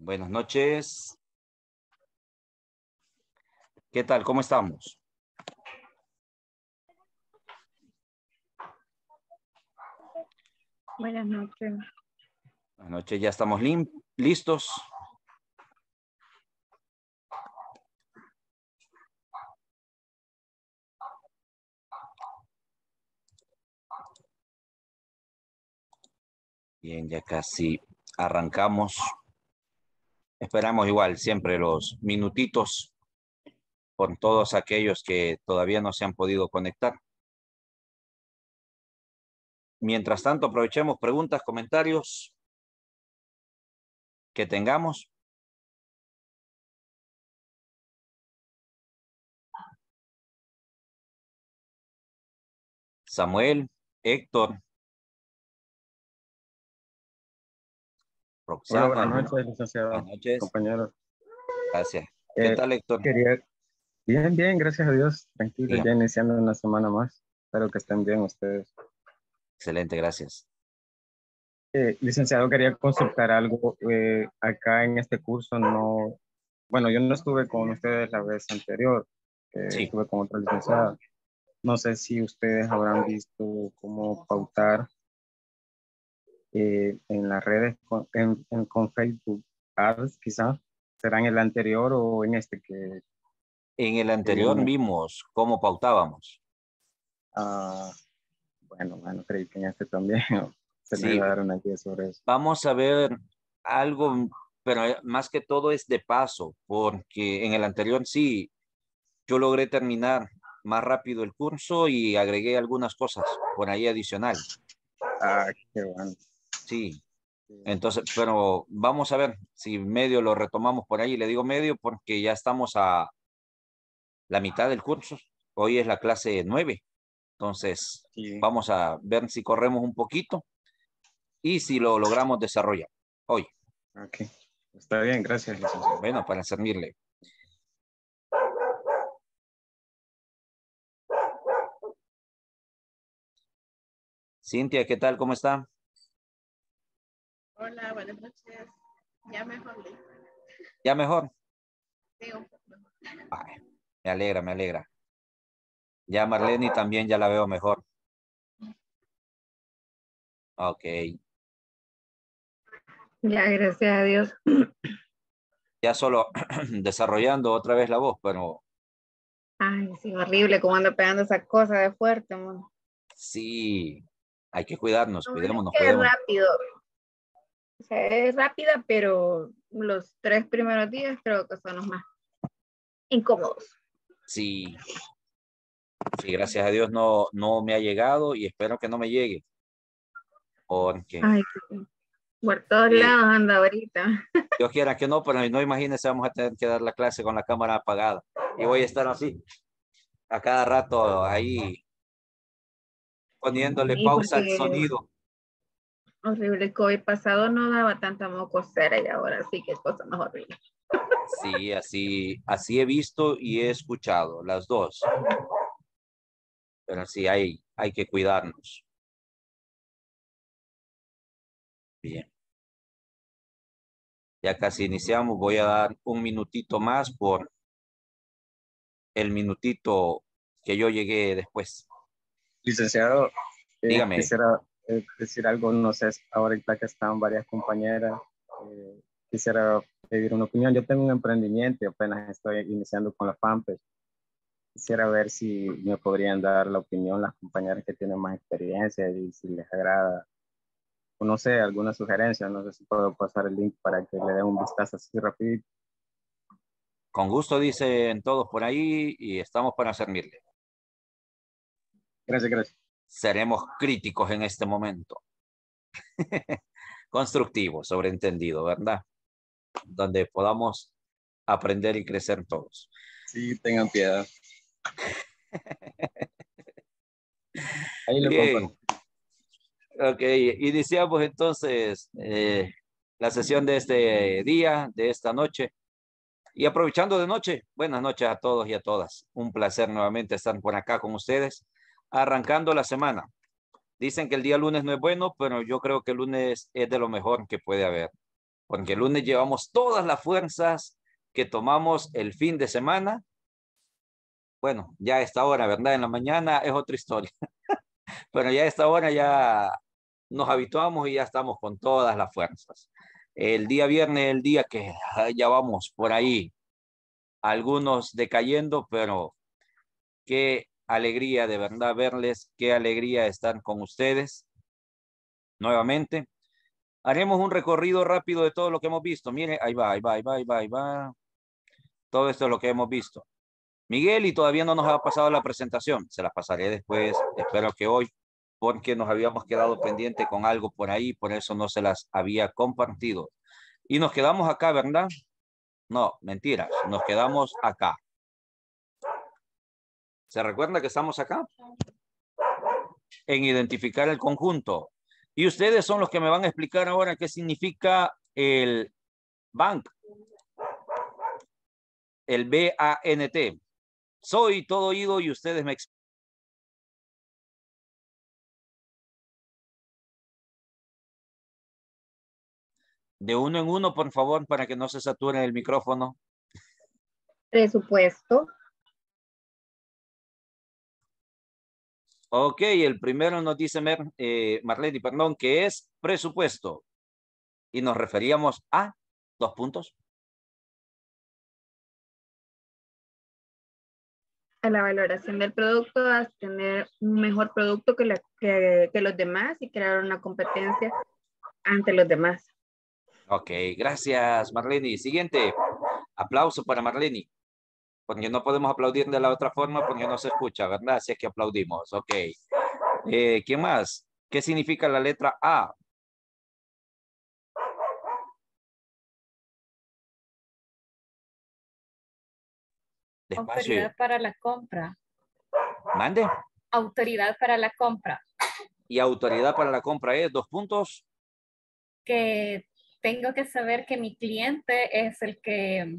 Buenas noches. ¿Qué tal? ¿Cómo estamos? Buenas noches. Buenas noches, ya estamos listos. Bien, ya casi arrancamos. Esperamos igual siempre los minutitos con todos aquellos que todavía no se han podido conectar. Mientras tanto, aprovechemos preguntas, comentarios que tengamos. Samuel, Héctor, buenas noches, licenciado. Buenas noches. Compañero. Gracias. ¿Qué eh, tal, Héctor? Bien, bien, gracias a Dios. Tranquilo, ya iniciando una semana más. Espero que estén bien ustedes. Excelente, gracias. Eh, licenciado, quería consultar algo. Eh, acá en este curso no... Bueno, yo no estuve con ustedes la vez anterior. Sí. Estuve con otra licenciada. No sé si ustedes habrán visto cómo pautar eh, en las redes, con, con Facebook Ads quizás, será en el anterior o en este que... En el anterior vimos cómo pautábamos. Ah, bueno, bueno, creí que en este también se sí. me una idea sobre eso. Vamos a ver algo, pero eh, más que todo es de paso, porque en el anterior sí, yo logré terminar más rápido el curso y agregué algunas cosas por ahí adicional. Ah, qué bueno. Sí. Eh, Entonces, pero vamos a ver si medio lo retomamos por ahí. Le digo medio porque ya estamos a la mitad del curso. Hoy es la clase nueve, Entonces, vamos a ver si corremos un poquito y si lo logramos desarrollar hoy. Ok. Está bien, gracias, Bueno, para servirle. Cintia, ¿qué tal? ¿Cómo está? Hola, buenas noches. Ya mejor, ¿Ya mejor? Sí, me alegra, me alegra. Ya Marlene también ya la veo mejor. Ok. Ya, gracias a Dios. Ya solo desarrollando otra vez la voz, pero... Ay, sí, horrible como anda pegando esa cosa de fuerte, Sí, hay que cuidarnos, cuidémonos. Es rápido, es rápida, pero los tres primeros días creo que son los más incómodos. Sí. Sí, gracias a Dios no, no me ha llegado y espero que no me llegue. Porque. Ay, por todos lados anda ahorita. Dios quiera que no, pero no imagínense, vamos a tener que dar la clase con la cámara apagada. Y voy a estar así, a cada rato ahí, poniéndole pausa al sonido. Horrible, el COVID pasado no daba tanta mocosera y ahora sí que es cosa más horrible. Sí, así, así he visto y he escuchado, las dos. Pero sí, hay, hay que cuidarnos. Bien. Ya casi iniciamos, voy a dar un minutito más por el minutito que yo llegué después. Licenciado, eh, Dígame. Eh, decir algo, no sé, ahorita que están varias compañeras, eh, quisiera pedir una opinión. Yo tengo un emprendimiento y apenas estoy iniciando con la Pampes Quisiera ver si me podrían dar la opinión las compañeras que tienen más experiencia y si les agrada, o no sé, alguna sugerencia. No sé si puedo pasar el link para que le den un vistazo así rápido. Con gusto dicen todos por ahí y estamos para servirle. Gracias, gracias seremos críticos en este momento. Constructivo, sobreentendido, ¿verdad? Donde podamos aprender y crecer todos. Sí, tengan piedad. Ahí lo Bien. Ok, iniciamos entonces eh, la sesión de este día, de esta noche. Y aprovechando de noche, buenas noches a todos y a todas. Un placer nuevamente estar por acá con ustedes arrancando la semana. Dicen que el día lunes no es bueno, pero yo creo que el lunes es de lo mejor que puede haber, porque el lunes llevamos todas las fuerzas que tomamos el fin de semana. Bueno, ya a esta hora, ¿verdad? En la mañana es otra historia, pero ya a esta hora ya nos habituamos y ya estamos con todas las fuerzas. El día viernes, el día que ya vamos por ahí, algunos decayendo, pero que alegría de verdad verles, qué alegría estar con ustedes. Nuevamente, haremos un recorrido rápido de todo lo que hemos visto. Mire, ahí va, ahí va, ahí va, ahí va, ahí va. Todo esto es lo que hemos visto. Miguel, y todavía no nos ha pasado la presentación. Se la pasaré después, espero que hoy, porque nos habíamos quedado pendiente con algo por ahí, por eso no se las había compartido. Y nos quedamos acá, ¿verdad? No, mentira, nos quedamos acá. ¿Se recuerda que estamos acá? En identificar el conjunto. Y ustedes son los que me van a explicar ahora qué significa el bank. El B-A-N-T. Soy todo oído y ustedes me explican. De uno en uno, por favor, para que no se sature el micrófono. Presupuesto. Ok, el primero nos dice eh, Marlene, perdón, que es presupuesto. Y nos referíamos a dos puntos. A la valoración del producto, a tener un mejor producto que, que los demás y crear una competencia ante los demás. Ok, gracias Marlene. Siguiente, aplauso para Marlene porque no podemos aplaudir de la otra forma porque no se escucha, ¿verdad? Así es que aplaudimos, ok. Eh, ¿Quién más? ¿Qué significa la letra A? Autoridad para la compra. Mande. Autoridad para la compra. Y autoridad para la compra es dos puntos. Que tengo que saber que mi cliente es el que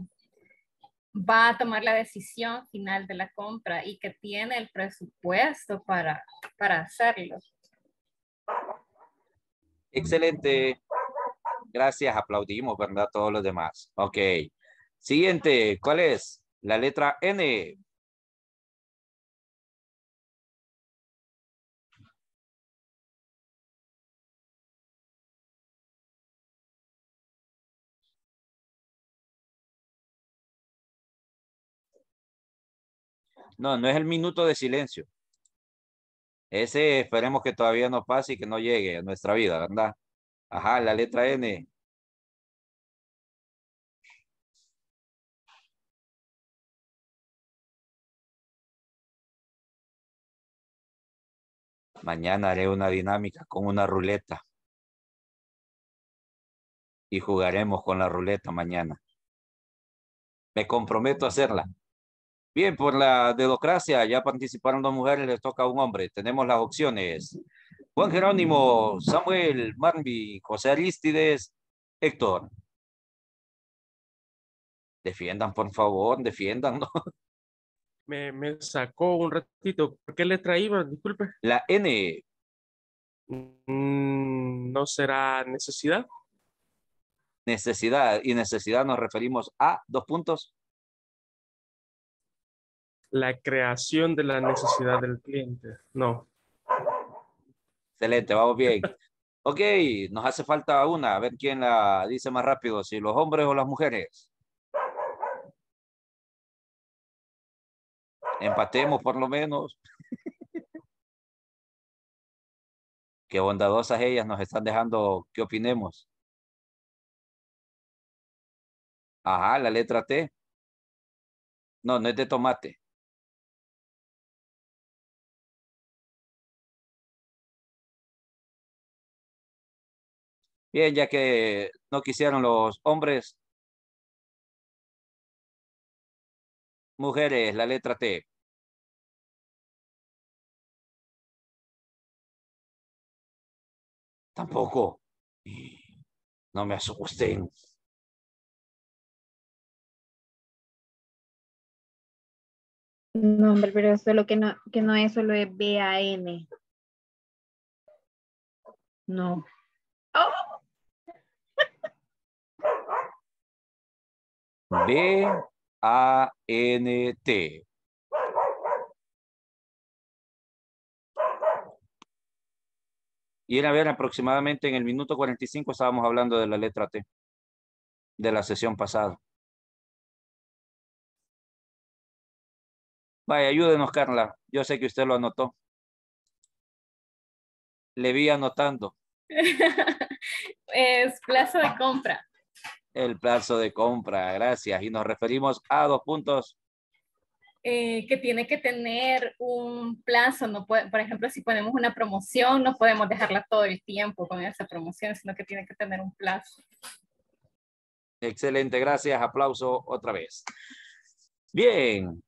va a tomar la decisión final de la compra y que tiene el presupuesto para, para hacerlo. Excelente. Gracias, aplaudimos, ¿verdad? Todos los demás. Ok. Siguiente, ¿cuál es? La letra N. No, no es el minuto de silencio. Ese esperemos que todavía no pase y que no llegue a nuestra vida, ¿verdad? Ajá, la letra N. Mañana haré una dinámica con una ruleta. Y jugaremos con la ruleta mañana. Me comprometo a hacerla. Bien, por la democracia ya participaron dos mujeres, les toca a un hombre. Tenemos las opciones. Juan Jerónimo, Samuel, Marvin, José Aristides, Héctor. Defiendan, por favor, defiendan. Me, sacó un ratito. qué letra iba? Disculpe. La N. Mm, ¿No será necesidad? Necesidad. Y necesidad nos referimos a dos puntos la creación de la necesidad del cliente. No. Excelente, vamos bien. Ok, nos hace falta una, a ver quién la dice más rápido, si los hombres o las mujeres. Empatemos por lo menos. Qué bondadosas ellas nos están dejando que opinemos. Ajá, la letra T. No, no es de tomate. Bien, ya que no quisieron los hombres, mujeres, la letra T. Tampoco. No me asusten. No, hombre, pero solo que no, que no es solo es B-A-N. No. Oh. B-A-N-T. Y era ver aproximadamente en el minuto 45 estábamos hablando de la letra T de la sesión pasada. Vaya, ayúdenos, Carla. Yo sé que usted lo anotó. Le vi anotando. es plazo de compra el plazo de compra. Gracias. Y nos referimos a dos puntos. Eh, que tiene que tener un plazo, no puede, por ejemplo, si ponemos una promoción, no podemos dejarla todo el tiempo con esa promoción, sino que tiene que tener un plazo. Excelente, gracias, aplauso otra vez. Bien,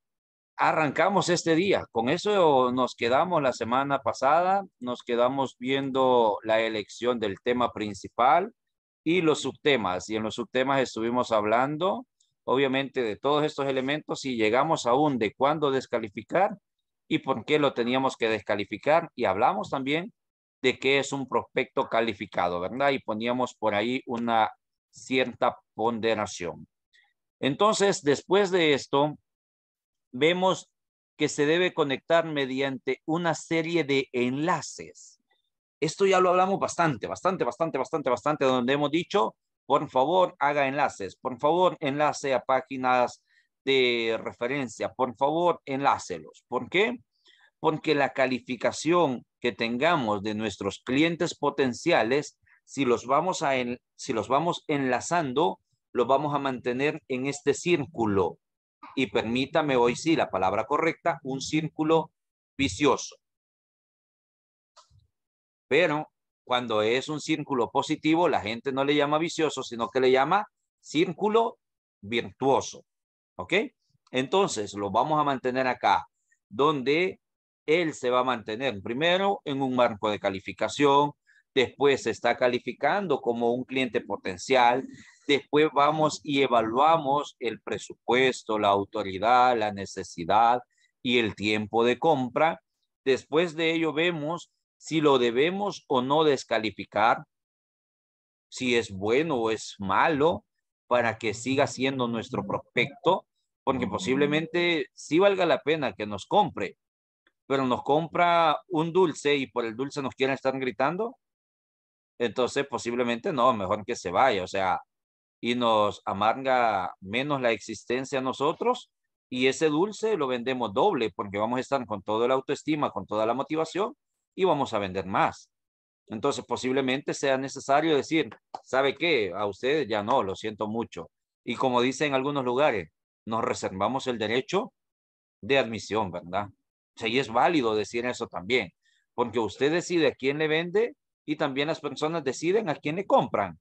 arrancamos este día, con eso nos quedamos la semana pasada, nos quedamos viendo la elección del tema principal, y los subtemas. Y en los subtemas estuvimos hablando, obviamente, de todos estos elementos y llegamos aún de cuándo descalificar y por qué lo teníamos que descalificar. Y hablamos también de qué es un prospecto calificado, ¿verdad? Y poníamos por ahí una cierta ponderación. Entonces, después de esto, vemos que se debe conectar mediante una serie de enlaces. Esto ya lo hablamos bastante, bastante, bastante, bastante, bastante, donde hemos dicho, por favor, haga enlaces, por favor, enlace a páginas de referencia, por favor, enlácelos. ¿Por qué? Porque la calificación que tengamos de nuestros clientes potenciales, si los vamos, a si los vamos enlazando, los vamos a mantener en este círculo. Y permítame hoy sí la palabra correcta, un círculo vicioso pero cuando es un círculo positivo, la gente no le llama vicioso, sino que le llama círculo virtuoso. ¿Ok? Entonces, lo vamos a mantener acá, donde él se va a mantener primero en un marco de calificación, después se está calificando como un cliente potencial, después vamos y evaluamos el presupuesto, la autoridad, la necesidad y el tiempo de compra. Después de ello vemos si lo debemos o no descalificar, si es bueno o es malo, para que siga siendo nuestro prospecto, porque posiblemente sí valga la pena que nos compre, pero nos compra un dulce y por el dulce nos quieren estar gritando, entonces posiblemente no, mejor que se vaya, o sea, y nos amarga menos la existencia a nosotros y ese dulce lo vendemos doble porque vamos a estar con toda la autoestima, con toda la motivación y vamos a vender más. Entonces, posiblemente sea necesario decir, ¿sabe qué? A ustedes ya no, lo siento mucho. Y como dicen algunos lugares, nos reservamos el derecho de admisión, ¿verdad? O sea, es válido decir eso también, porque usted decide a quién le vende y también las personas deciden a quién le compran,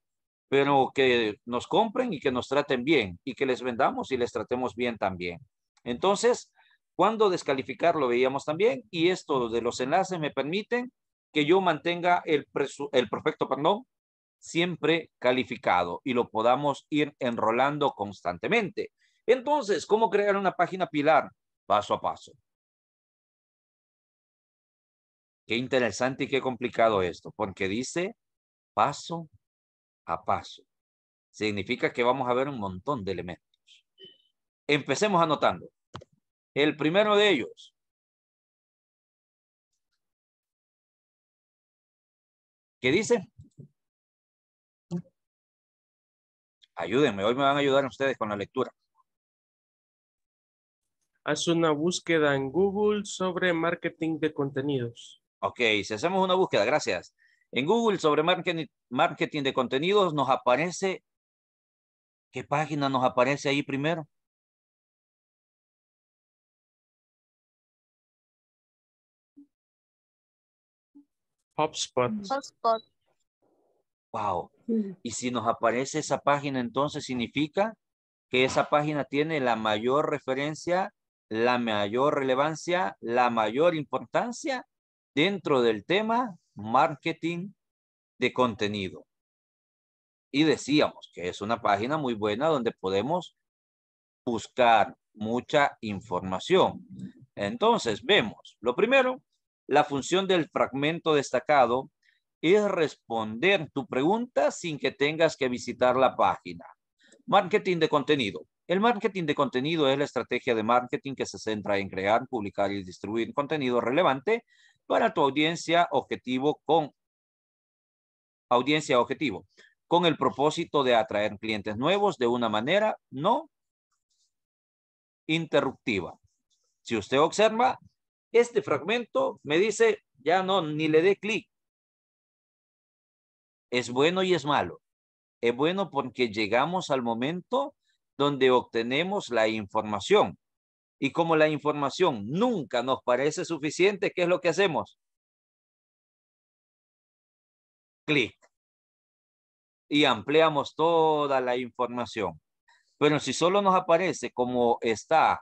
pero que nos compren y que nos traten bien y que les vendamos y les tratemos bien también. Entonces, cuando descalificar lo veíamos también y esto de los enlaces me permiten que yo mantenga el, el perfecto perdón, siempre calificado y lo podamos ir enrolando constantemente. Entonces, ¿cómo crear una página pilar? Paso a paso. Qué interesante y qué complicado esto, porque dice paso a paso. Significa que vamos a ver un montón de elementos. Empecemos anotando. El primero de ellos. ¿Qué dice? Ayúdenme, hoy me van a ayudar ustedes con la lectura. Haz una búsqueda en Google sobre marketing de contenidos. Ok, si hacemos una búsqueda, gracias. En Google sobre marketing de contenidos nos aparece, ¿qué página nos aparece ahí primero? HubSpot. Wow. Y si nos aparece esa página, entonces significa que esa página tiene la mayor referencia, la mayor relevancia, la mayor importancia dentro del tema marketing de contenido. Y decíamos que es una página muy buena donde podemos buscar mucha información. Entonces, vemos, lo primero, la función del fragmento destacado es responder tu pregunta sin que tengas que visitar la página. Marketing de contenido. El marketing de contenido es la estrategia de marketing que se centra en crear, publicar y distribuir contenido relevante para tu audiencia objetivo con audiencia objetivo, con el propósito de atraer clientes nuevos de una manera no interruptiva. Si usted observa, este fragmento me dice, ya no, ni le dé clic. Es bueno y es malo. Es bueno porque llegamos al momento donde obtenemos la información. Y como la información nunca nos parece suficiente, ¿qué es lo que hacemos? Clic. Y ampliamos toda la información. Pero si solo nos aparece como está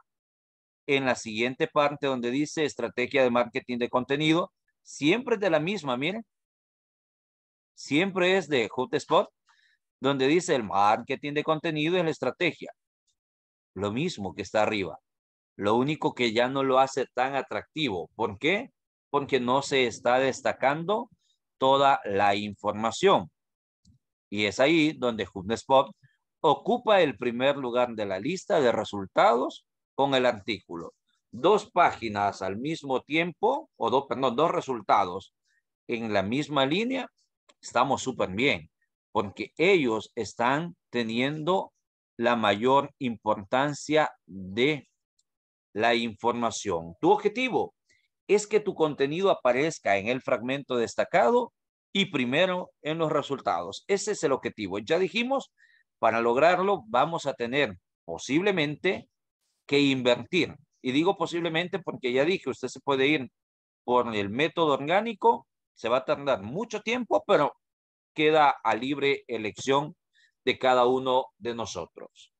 en la siguiente parte donde dice estrategia de marketing de contenido. Siempre es de la misma, miren. Siempre es de HubSpot, donde dice el marketing de contenido en la estrategia. Lo mismo que está arriba. Lo único que ya no lo hace tan atractivo. ¿Por qué? Porque no se está destacando toda la información. Y es ahí donde HubSpot ocupa el primer lugar de la lista de resultados con el artículo. Dos páginas al mismo tiempo, o dos, perdón, dos resultados en la misma línea, estamos súper bien, porque ellos están teniendo la mayor importancia de la información. Tu objetivo es que tu contenido aparezca en el fragmento destacado y primero en los resultados. Ese es el objetivo. Ya dijimos, para lograrlo vamos a tener posiblemente que invertir. Y digo posiblemente porque ya dije, usted se puede ir por el método orgánico, se va a tardar mucho tiempo, pero queda a libre elección de cada uno de nosotros.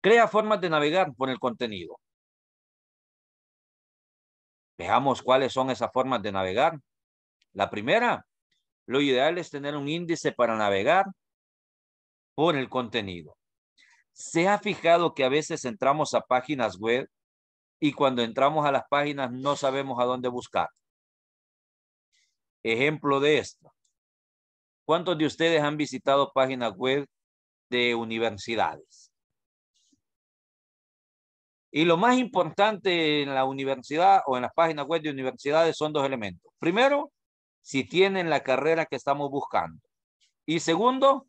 Crea formas de navegar por el contenido. Veamos cuáles son esas formas de navegar. La primera, lo ideal es tener un índice para navegar por el contenido. ¿Se ha fijado que a veces entramos a páginas web y cuando entramos a las páginas no sabemos a dónde buscar? Ejemplo de esto. ¿Cuántos de ustedes han visitado páginas web de universidades? Y lo más importante en la universidad o en las páginas web de universidades son dos elementos. Primero, si tienen la carrera que estamos buscando. Y segundo,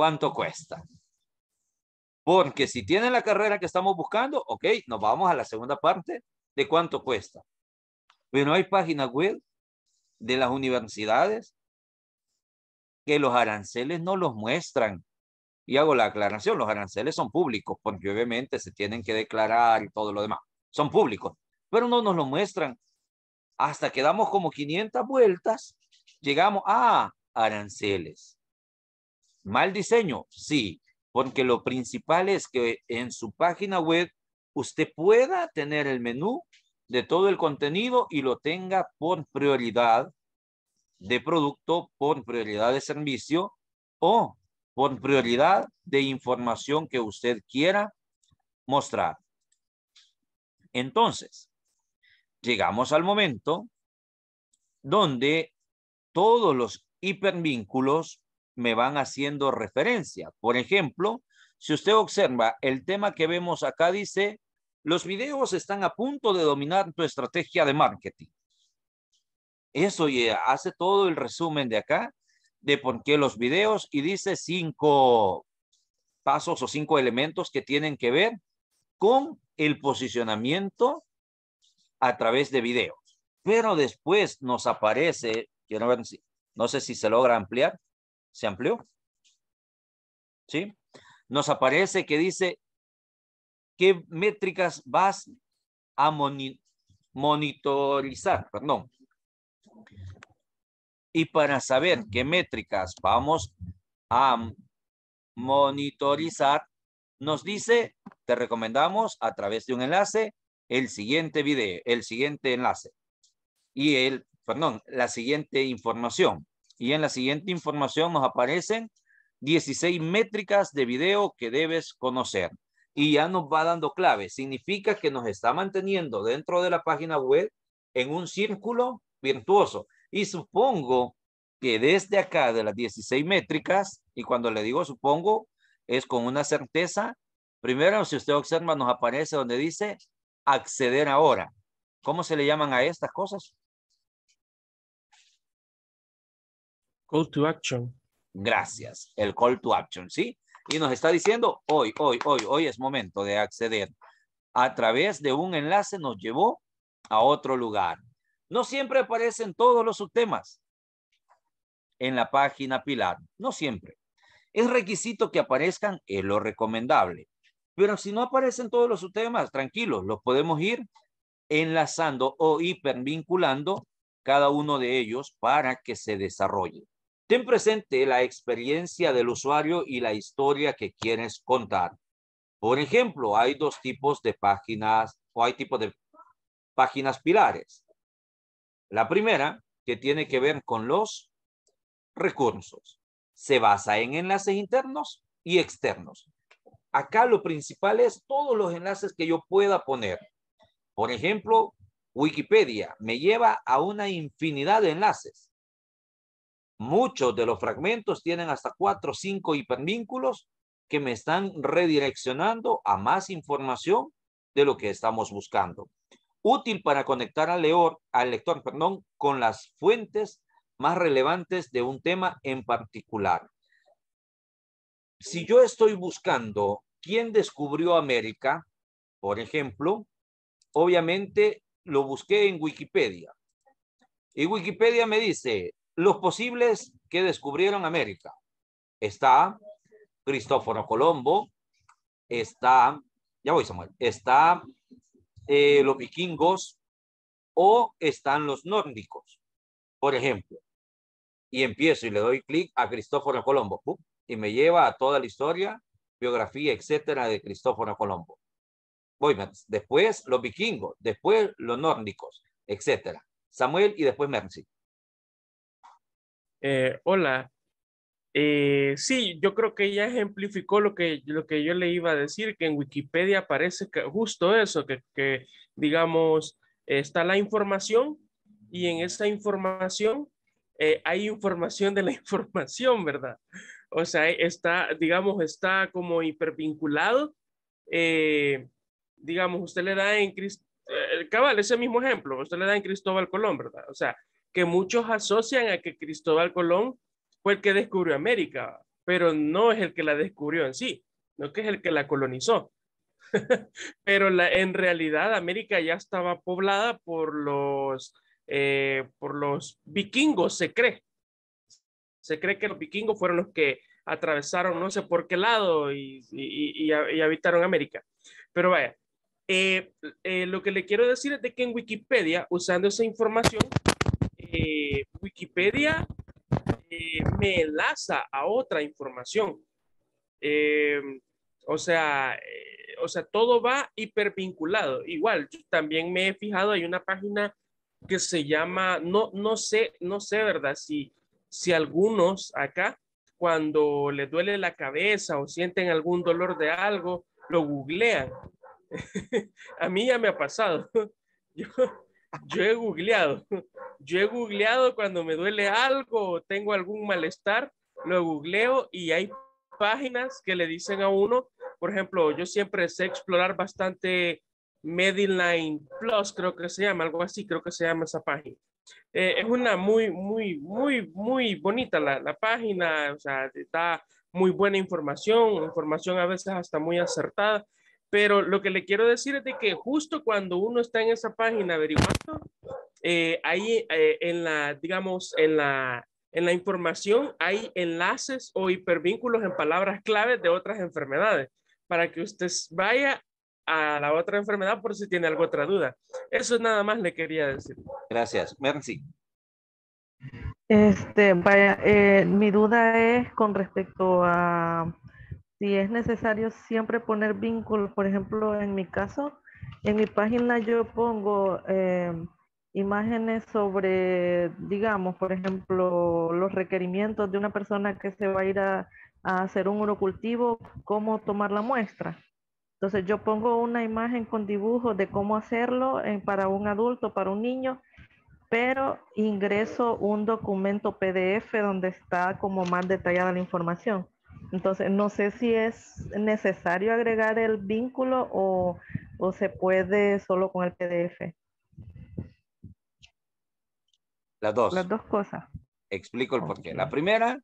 ¿Cuánto cuesta? Porque si tienen la carrera que estamos buscando, ok, nos vamos a la segunda parte de cuánto cuesta. Pero hay páginas web de las universidades que los aranceles no los muestran. Y hago la aclaración, los aranceles son públicos, porque obviamente se tienen que declarar y todo lo demás. Son públicos, pero no nos lo muestran. Hasta que damos como 500 vueltas, llegamos a aranceles. ¿Mal diseño? Sí, porque lo principal es que en su página web usted pueda tener el menú de todo el contenido y lo tenga por prioridad de producto, por prioridad de servicio o por prioridad de información que usted quiera mostrar. Entonces, llegamos al momento donde todos los hipervínculos me van haciendo referencia. Por ejemplo, si usted observa el tema que vemos acá dice, los videos están a punto de dominar tu estrategia de marketing. Eso ya hace todo el resumen de acá, de por qué los videos y dice cinco pasos o cinco elementos que tienen que ver con el posicionamiento a través de videos. Pero después nos aparece, quiero ver no sé si se logra ampliar, se amplió. ¿Sí? Nos aparece que dice qué métricas vas a monitorizar, perdón. Y para saber qué métricas vamos a monitorizar, nos dice, te recomendamos a través de un enlace el siguiente video, el siguiente enlace y el, perdón, la siguiente información. Y en la siguiente información nos aparecen 16 métricas de video que debes conocer. Y ya nos va dando clave. Significa que nos está manteniendo dentro de la página web en un círculo virtuoso. Y supongo que desde acá de las 16 métricas, y cuando le digo supongo, es con una certeza. Primero, si usted observa, nos aparece donde dice acceder ahora. ¿Cómo se le llaman a estas cosas? Call to action. Gracias. El call to action, ¿sí? Y nos está diciendo hoy, hoy, hoy, hoy es momento de acceder. A través de un enlace nos llevó a otro lugar. No siempre aparecen todos los subtemas en la página Pilar. No siempre. Es requisito que aparezcan, es lo recomendable. Pero si no aparecen todos los subtemas, tranquilos, los podemos ir enlazando o hipervinculando cada uno de ellos para que se desarrolle. Ten presente la experiencia del usuario y la historia que quieres contar. Por ejemplo, hay dos tipos de páginas o hay tipos de páginas pilares. La primera, que tiene que ver con los recursos, se basa en enlaces internos y externos. Acá lo principal es todos los enlaces que yo pueda poner. Por ejemplo, Wikipedia me lleva a una infinidad de enlaces Muchos de los fragmentos tienen hasta cuatro o cinco hipervínculos que me están redireccionando a más información de lo que estamos buscando. Útil para conectar al, al lector perdón, con las fuentes más relevantes de un tema en particular. Si yo estoy buscando quién descubrió América, por ejemplo, obviamente lo busqué en Wikipedia. Y Wikipedia me dice, los posibles que descubrieron América. Está Cristóforo Colombo, está, ya voy Samuel, está eh, los vikingos o están los nórdicos, por ejemplo. Y empiezo y le doy clic a Cristóforo Colombo y me lleva a toda la historia, biografía, etcétera, de Cristóforo Colombo. Voy, después los vikingos, después los nórdicos, etcétera. Samuel y después Mercy. Eh, hola. Eh, sí, yo creo que ella ejemplificó lo que, lo que yo le iba a decir, que en Wikipedia aparece que justo eso, que, digamos, está la información y en esa información eh, hay información de la información, ¿verdad? O sea, está, digamos, está como hipervinculado. digamos, usted le da en Crist cabal, ese mismo ejemplo, usted le da en Cristóbal Colón, ¿verdad? O sea, que muchos asocian a que Cristóbal Colón fue el que descubrió América, pero no es el que la descubrió en sí, no que es el que la colonizó. pero en realidad América ya estaba poblada por los, eh, por los vikingos, se cree. Se cree que los vikingos fueron los que atravesaron no sé por qué lado y, habitaron América. Pero vaya, eh, eh, lo que le quiero decir es de que en Wikipedia, usando esa información, eh, Wikipedia eh, me enlaza a otra información. Eh, o sea, o sea, todo va hipervinculado. Igual, yo también me he fijado, hay una página que se llama, no, no sé, no sé, ¿verdad? Si, si algunos acá, cuando les duele la cabeza o sienten algún dolor de algo, lo googlean. a mí ya me ha pasado. yo, yo he googleado, yo he googleado cuando me duele algo tengo algún malestar, lo googleo y hay páginas que le dicen a uno, por ejemplo, yo siempre sé explorar bastante Medline Plus, creo que se llama, algo así, creo que se llama esa página. Eh, es una muy, muy, muy, muy bonita la, la página, o sea, da muy buena información, información a veces hasta muy acertada. Pero lo que le quiero decir es de que justo cuando uno está en esa página averiguando, eh, ahí eh, en la, digamos, en la, en la información hay enlaces o hipervínculos en palabras claves de otras enfermedades para que usted vaya a la otra enfermedad por si tiene alguna otra duda. Eso es nada más le quería decir. Gracias. Merci. Este, vaya, eh, mi duda es con respecto a si es necesario siempre poner vínculos, por ejemplo, en mi caso, en mi página yo pongo eh, imágenes sobre, digamos, por ejemplo, los requerimientos de una persona que se va a ir a, hacer un urocultivo, cómo tomar la muestra. Entonces yo pongo una imagen con dibujos de cómo hacerlo eh, para un adulto, para un niño, pero ingreso un documento PDF donde está como más detallada la información. Entonces, no sé si es necesario agregar el vínculo o, o se puede solo con el PDF. Las dos. Las dos cosas. Explico el porqué. La primera,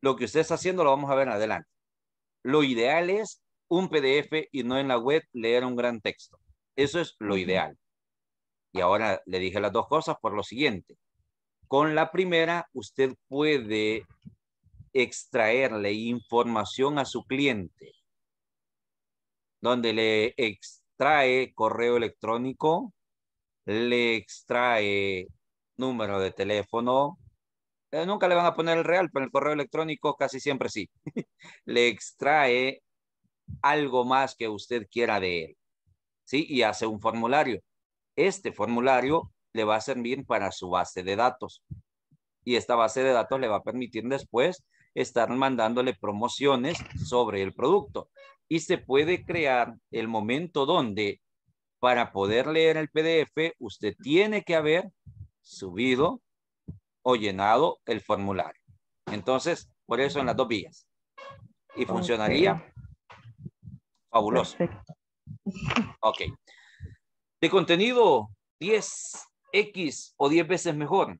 lo que usted está haciendo lo vamos a ver adelante. Lo ideal es un PDF y no en la web leer un gran texto. Eso es lo ideal. Y ahora le dije las dos cosas por lo siguiente. Con la primera, usted puede extraerle información a su cliente, donde le extrae correo electrónico, le extrae número de teléfono. Eh, nunca le van a poner el real, pero el correo electrónico casi siempre sí. le extrae algo más que usted quiera de él. ¿Sí? Y hace un formulario. Este formulario le va a servir para su base de datos. Y esta base de datos le va a permitir después estar mandándole promociones sobre el producto. Y se puede crear el momento donde para poder leer el PDF, usted tiene que haber subido o llenado el formulario. Entonces, por eso en las dos vías. Y funcionaría fabuloso. Ok. De contenido 10X o 10 veces mejor,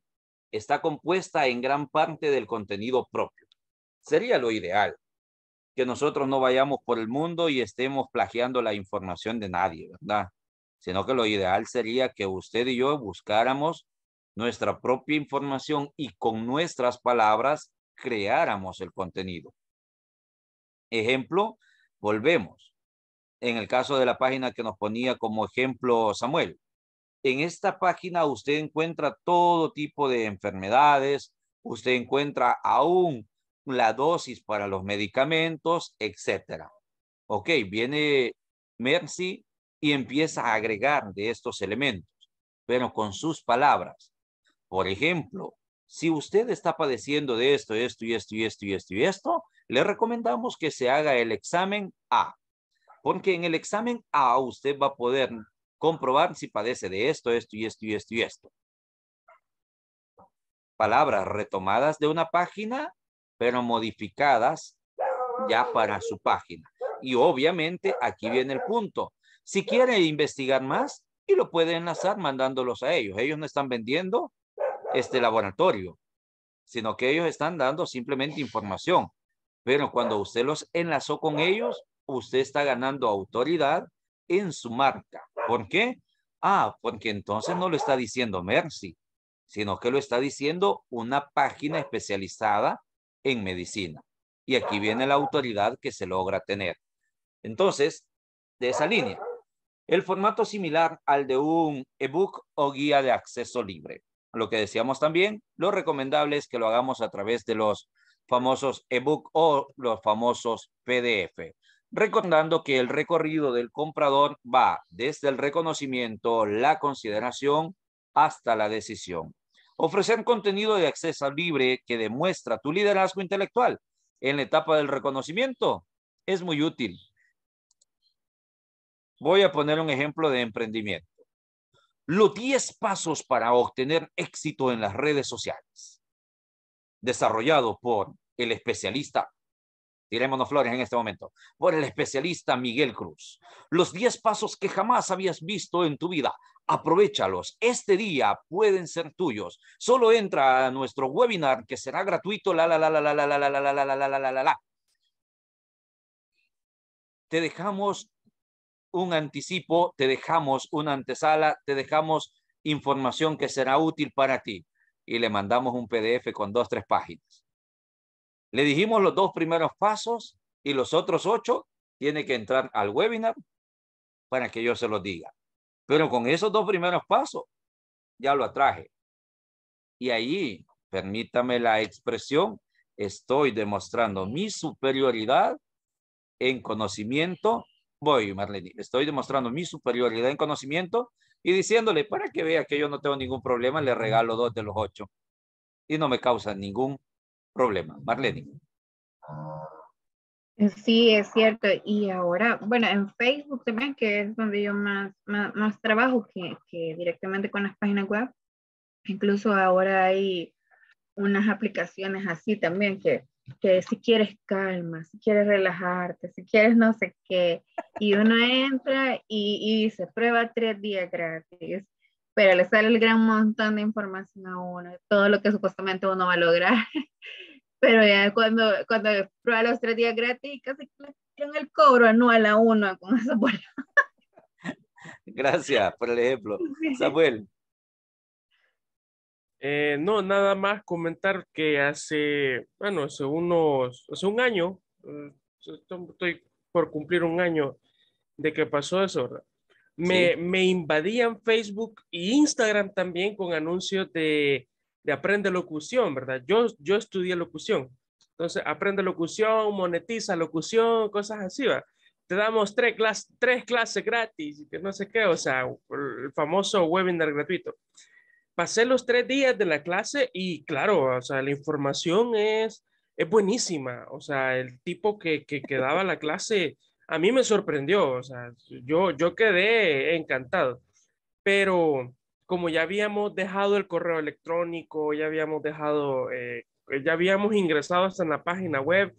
está compuesta en gran parte del contenido propio. Sería lo ideal que nosotros no vayamos por el mundo y estemos plagiando la información de nadie, ¿verdad? Sino que lo ideal sería que usted y yo buscáramos nuestra propia información y con nuestras palabras creáramos el contenido. Ejemplo, volvemos. En el caso de la página que nos ponía como ejemplo Samuel, en esta página usted encuentra todo tipo de enfermedades, usted encuentra aún la dosis para los medicamentos, etcétera. Ok, viene Mercy y empieza a agregar de estos elementos, pero con sus palabras. Por ejemplo, si usted está padeciendo de esto, esto y esto y esto y esto y esto, le recomendamos que se haga el examen A, porque en el examen A usted va a poder comprobar si padece de esto, esto y esto y esto y esto. Palabras retomadas de una página pero modificadas ya para su página. Y obviamente aquí viene el punto. Si quiere investigar más, y lo puede enlazar mandándolos a ellos. Ellos no están vendiendo este laboratorio, sino que ellos están dando simplemente información. Pero cuando usted los enlazó con ellos, usted está ganando autoridad en su marca. ¿Por qué? Ah, porque entonces no lo está diciendo Mercy, sino que lo está diciendo una página especializada en medicina. Y aquí viene la autoridad que se logra tener. Entonces, de esa línea, el formato similar al de un ebook o guía de acceso libre. Lo que decíamos también, lo recomendable es que lo hagamos a través de los famosos ebook o los famosos PDF. Recordando que el recorrido del comprador va desde el reconocimiento, la consideración, hasta la decisión. Ofrecer contenido de acceso libre que demuestra tu liderazgo intelectual en la etapa del reconocimiento es muy útil. Voy a poner un ejemplo de emprendimiento. Los 10 pasos para obtener éxito en las redes sociales. Desarrollado por el especialista, tirémonos flores en este momento, por el especialista Miguel Cruz. Los 10 pasos que jamás habías visto en tu vida aprovechalos. Este día pueden ser tuyos. Solo entra a nuestro webinar que será gratuito. la la la la la la la la Te dejamos un anticipo, te dejamos una antesala, te dejamos información que será útil para ti y le mandamos un PDF con dos tres páginas. Le dijimos los dos primeros pasos y los otros ocho tiene que entrar al webinar para que yo se los diga. Pero con esos dos primeros pasos ya lo atraje. Y ahí, permítame la expresión, estoy demostrando mi superioridad en conocimiento. Voy, Marlene, estoy demostrando mi superioridad en conocimiento y diciéndole, para que vea que yo no tengo ningún problema, le regalo dos de los ocho y no me causa ningún problema. Marlene. Sí, es cierto. Y ahora, bueno, en Facebook también, que es donde yo más, más, trabajo que, que, directamente con las páginas web. Incluso ahora hay unas aplicaciones así también que, que si quieres calma, si quieres relajarte, si quieres no sé qué, y uno entra y, y dice, prueba tres días gratis, pero le sale el gran montón de información a uno, todo lo que supuestamente uno va a lograr. Pero ya cuando, cuando prueba los tres días gratis, casi le el cobro anual a uno con esa Gracias por el ejemplo. Samuel. Eh, no, nada más comentar que hace, bueno, hace unos, hace un año, eh, estoy por cumplir un año de que pasó eso, Me, me invadían Facebook e Instagram también con anuncios de aprende locución, ¿verdad? Yo, yo estudié locución. Entonces, aprende locución, monetiza locución, cosas así, ¿va? Te damos tres, clases tres clases gratis, que no sé qué, o sea, el famoso webinar gratuito. Pasé los tres días de la clase y claro, sea, la información es, es buenísima. O sea, el tipo que, que, que daba la clase a mí me sorprendió. O sea, yo, yo quedé encantado. Pero como ya habíamos dejado el correo electrónico, ya habíamos dejado, eh, eh, ya habíamos ingresado hasta en la página web,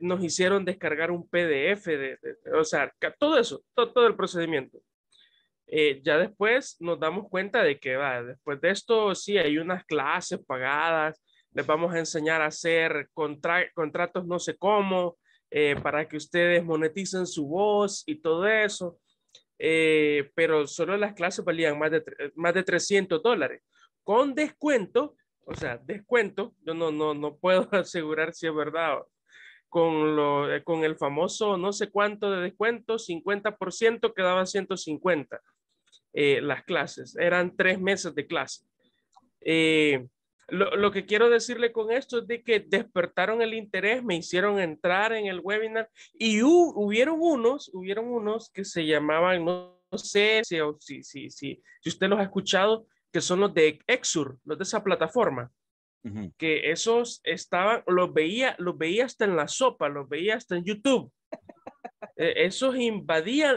nos hicieron descargar un PDF, de, o sea, todo eso, todo, el procedimiento. Eh, ya después nos damos cuenta de que va, después de esto sí hay unas clases pagadas, les vamos a enseñar a hacer contratos no sé cómo, para que ustedes moneticen su voz y todo eso. Eh, pero solo las clases valían más de, eh, más de 300 dólares. Con descuento, o sea, descuento, yo no, no, no puedo asegurar si es verdad, con, lo, eh, con el famoso no sé cuánto de descuento, 50% quedaban 150 las clases, eran tres meses de clase. Eh, lo, lo, que quiero decirle con esto es de que despertaron el interés, me hicieron entrar en el webinar y hubieron unos, hubieron unos que se llamaban, no sé si, si, si, si usted los ha escuchado, que son los de Exur, los de esa plataforma, que esos estaban, los veía, los veía hasta en la sopa, los veía hasta en YouTube. E, esos invadían,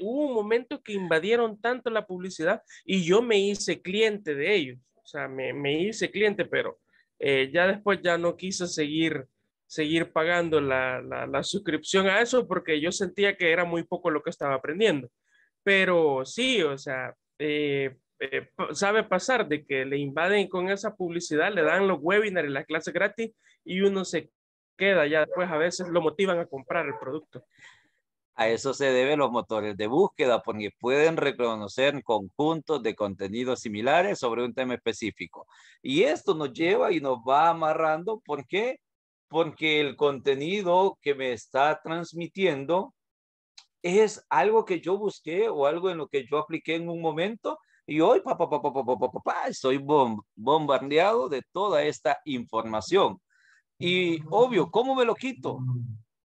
hubo un momento que invadieron tanto la publicidad y yo me hice cliente de ellos. O sea, me, hice cliente, pero eh, ya después ya no quise seguir, seguir pagando la, suscripción a eso porque yo sentía que era muy poco lo que estaba aprendiendo. Pero sí, o sea, eh, eh, sabe pasar de que le invaden con esa publicidad, le dan los webinars y las clases gratis y uno se queda ya después a veces lo motivan a comprar el producto. A eso se deben los motores de búsqueda porque pueden reconocer conjuntos de contenidos similares sobre un tema específico. Y esto nos lleva y nos va amarrando. ¿Por qué? Porque el contenido que me está transmitiendo es algo que yo busqué o algo en lo que yo apliqué en un momento y hoy papá papá papá estoy bombardeado de toda esta información. Y obvio, ¿cómo me lo quito?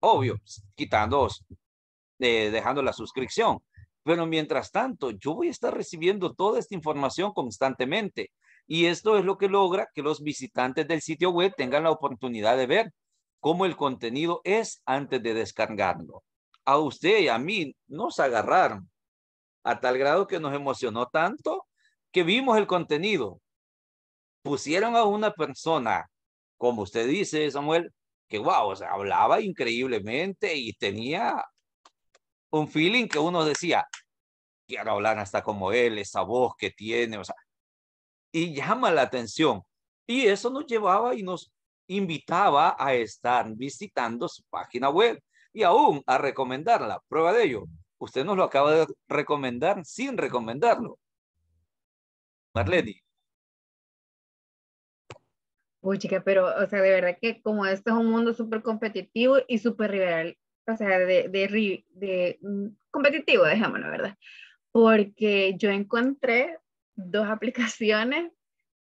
Obvio, quitando eh, dejando la suscripción. Pero mientras tanto, yo voy a estar recibiendo toda esta información constantemente. Y esto es lo que logra que los visitantes del sitio web tengan la oportunidad de ver cómo el contenido es antes de descargarlo. A usted y a mí nos agarraron a tal grado que nos emocionó tanto que vimos el contenido. Pusieron a una persona, como usted dice, Samuel, que wow, hablaba increíblemente y tenía un feeling que uno decía, quiero hablar hasta como él, esa voz que tiene, o sea, y llama la atención. Y eso nos llevaba y nos invitaba a estar visitando su página web y aún a recomendarla. Prueba de ello, usted nos lo acaba de recomendar sin recomendarlo. Marlene. Uy, chica, pero, o sea, de verdad que como esto es un mundo súper competitivo y súper o sea, de, de, de mm, competitivo, dejémoslo, ¿verdad? Porque yo encontré dos aplicaciones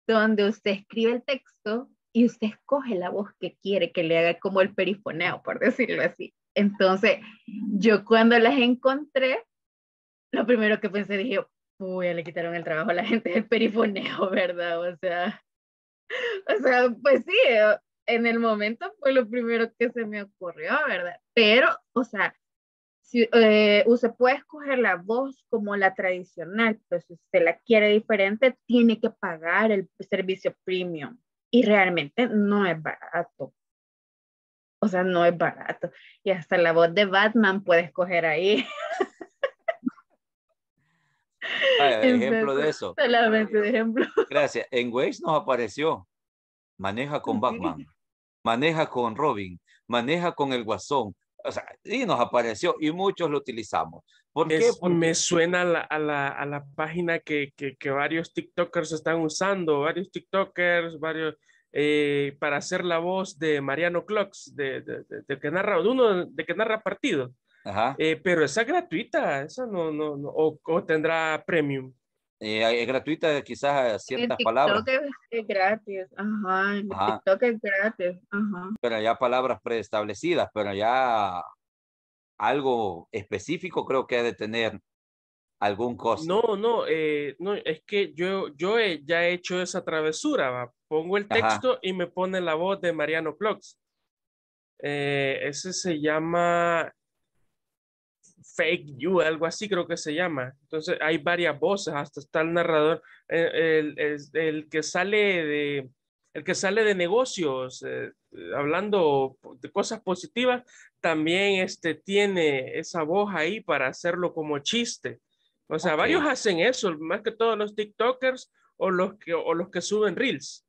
donde usted escribe el texto y usted escoge la voz que quiere que le haga como el perifoneo, por decirlo así. Entonces, yo cuando las encontré, lo primero que pensé, dije, uy, le quitaron el trabajo a la gente del perifoneo, ¿verdad? O sea, o sea, pues sí, en el momento fue lo primero que se me ocurrió, ¿verdad? Pero, o sea, si, eh, usted puede escoger la voz como la tradicional, pero pues, si usted la quiere diferente, tiene que pagar el servicio premium. Y realmente no es barato. O sea, no es barato. Y hasta la voz de Batman puede escoger ahí. ejemplo de eso. Solamente de ejemplo. Gracias. En Waze nos apareció. Maneja con Batman maneja con Robin, maneja con el Guasón. O sea, y nos apareció y muchos lo utilizamos. ¿Por Me suena a la, página que, que, varios TikTokers están usando, varios TikTokers, varios, eh, para hacer la voz de Mariano Clocks, de, que narra, uno de que narra partido. Eh, pero esa es gratuita, esa no, no, o tendrá premium. Eh, es gratuita quizás ciertas palabras. Es gratis, TikTok es gratis, Pero ya palabras preestablecidas, pero ya algo específico creo que ha de tener algún costo. No, no, eh, no es que yo, yo ya he hecho esa travesura, pongo el texto y me pone la voz de Mariano Plox. Eh, ese se llama Fake You, algo así creo que se llama. Entonces hay varias voces, hasta está el narrador, eh, el, el que sale de el que sale de negocios eh, hablando de cosas positivas, también este, tiene esa voz ahí para hacerlo como chiste. O sea, varios hacen eso, más que todos los TikTokers o los que, o los que suben reels.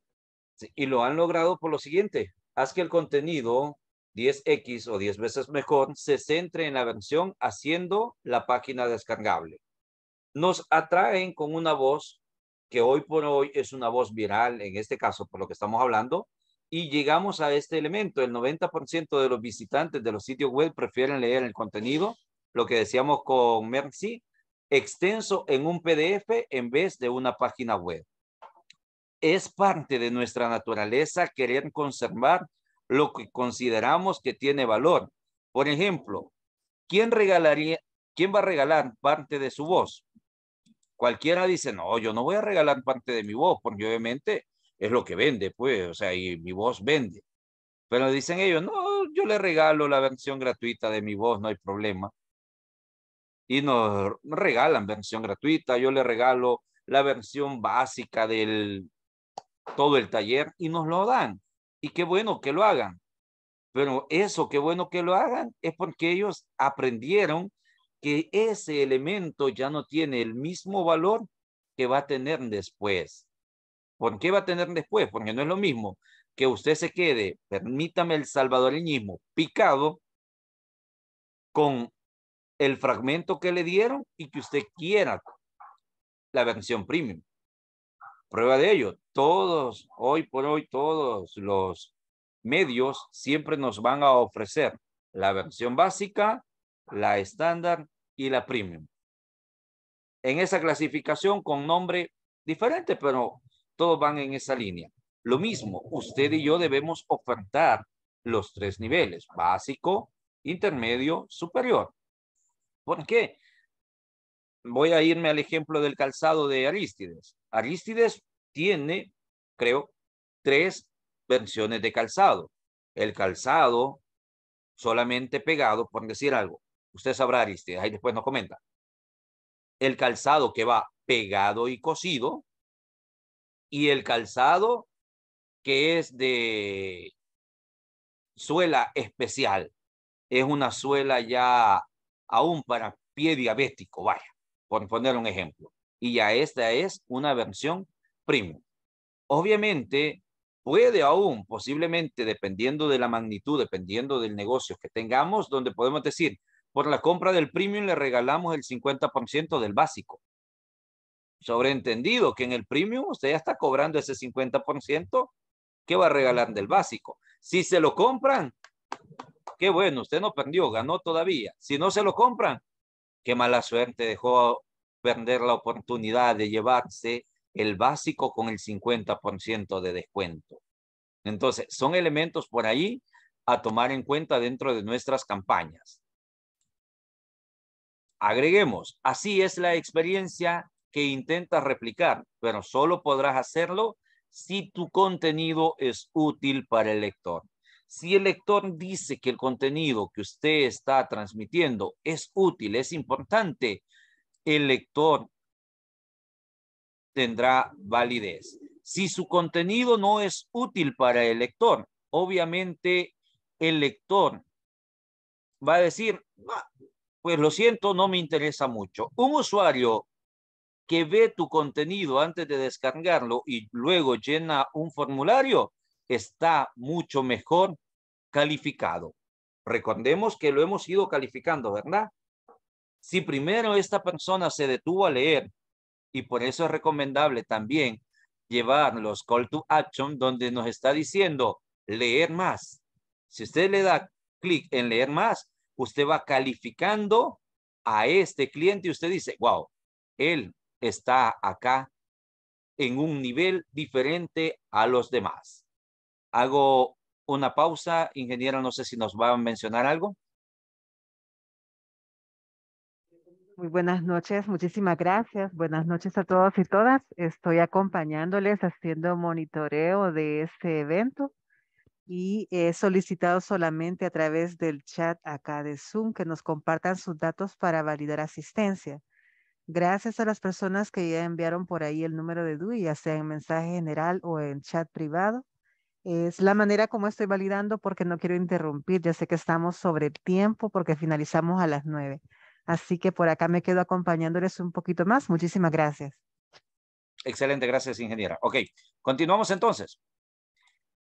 y lo han logrado por lo siguiente, haz que el contenido 10x o 10 veces mejor, se centre en la versión haciendo la página descargable. Nos atraen con una voz que hoy por hoy es una voz viral, en este caso por lo que estamos hablando, y llegamos a este elemento. El 90% de los visitantes de los sitios web prefieren leer el contenido, lo que decíamos con Mercy, extenso en un PDF en vez de una página web. Es parte de nuestra naturaleza querer conservar lo que consideramos que tiene valor. Por ejemplo, ¿quién regalaría, quién va a regalar parte de su voz? Cualquiera dice, no, yo no voy a regalar parte de mi voz, porque obviamente es lo que vende, pues, o sea, y mi voz vende. Pero dicen ellos, no, yo le regalo la versión gratuita de mi voz, no hay problema. Y nos regalan versión gratuita, yo le regalo la versión básica del todo el taller y nos lo dan. Y qué bueno que lo hagan. Pero eso, qué bueno que lo hagan, es porque ellos aprendieron que ese elemento ya no tiene el mismo valor que va a tener después. ¿Por qué va a tener después? Porque no es lo mismo que usted se quede, permítame el salvadoreñismo, picado con el fragmento que le dieron y que usted quiera la versión premium. Prueba de ello, todos, hoy por hoy, todos los medios siempre nos van a ofrecer la versión básica, la estándar y la premium. En esa clasificación con nombre diferente, pero todos van en esa línea. Lo mismo, usted y yo debemos ofertar los tres niveles, básico, intermedio, superior. ¿Por qué? voy a irme al ejemplo del calzado de Aristides. Aristides tiene, creo, tres versiones de calzado. El calzado solamente pegado, por decir algo. Usted sabrá, Aristides, ahí después nos comenta. El calzado que va pegado y cosido y el calzado que es de suela especial. Es una suela ya aún para pie diabético, vaya por poner un ejemplo. Y ya esta es una versión premium. Obviamente, puede aún, posiblemente, dependiendo de la magnitud, dependiendo del negocio que tengamos, donde podemos decir, por la compra del premium le regalamos el 50% del básico. Sobreentendido que en el premium usted ya está cobrando ese 50% que va a regalar del básico. Si se lo compran, qué bueno, usted no perdió, ganó todavía. Si no se lo compran, Qué mala suerte dejó perder la oportunidad de llevarse el básico con el 50% de descuento. Entonces, son elementos por ahí a tomar en cuenta dentro de nuestras campañas. Agreguemos, así es la experiencia que intentas replicar, pero solo podrás hacerlo si tu contenido es útil para el lector. Si el lector dice que el contenido que usted está transmitiendo es útil, es importante, el lector tendrá validez. Si su contenido no es útil para el lector, obviamente el lector va a decir, ah, pues lo siento, no me interesa mucho. Un usuario que ve tu contenido antes de descargarlo y luego llena un formulario, está mucho mejor calificado. Recordemos que lo hemos ido calificando, ¿verdad? Si primero esta persona se detuvo a leer, y por eso es recomendable también llevar los call to action donde nos está diciendo leer más. Si usted le da clic en leer más, usted va calificando a este cliente y usted dice, wow, él está acá en un nivel diferente a los demás. Hago una pausa. Ingeniero, no sé si nos va a mencionar algo. Muy buenas noches, muchísimas gracias. Buenas noches a todos y todas. Estoy acompañándoles haciendo monitoreo de este evento y he solicitado solamente a través del chat acá de Zoom que nos compartan sus datos para validar asistencia. Gracias a las personas que ya enviaron por ahí el número de DUI, ya sea en mensaje general o en chat privado. Es la manera como estoy validando porque no quiero interrumpir. Ya sé que estamos sobre tiempo porque finalizamos a las nueve. Así que por acá me quedo acompañándoles un poquito más. Muchísimas gracias. Excelente, gracias ingeniera. Ok, continuamos entonces.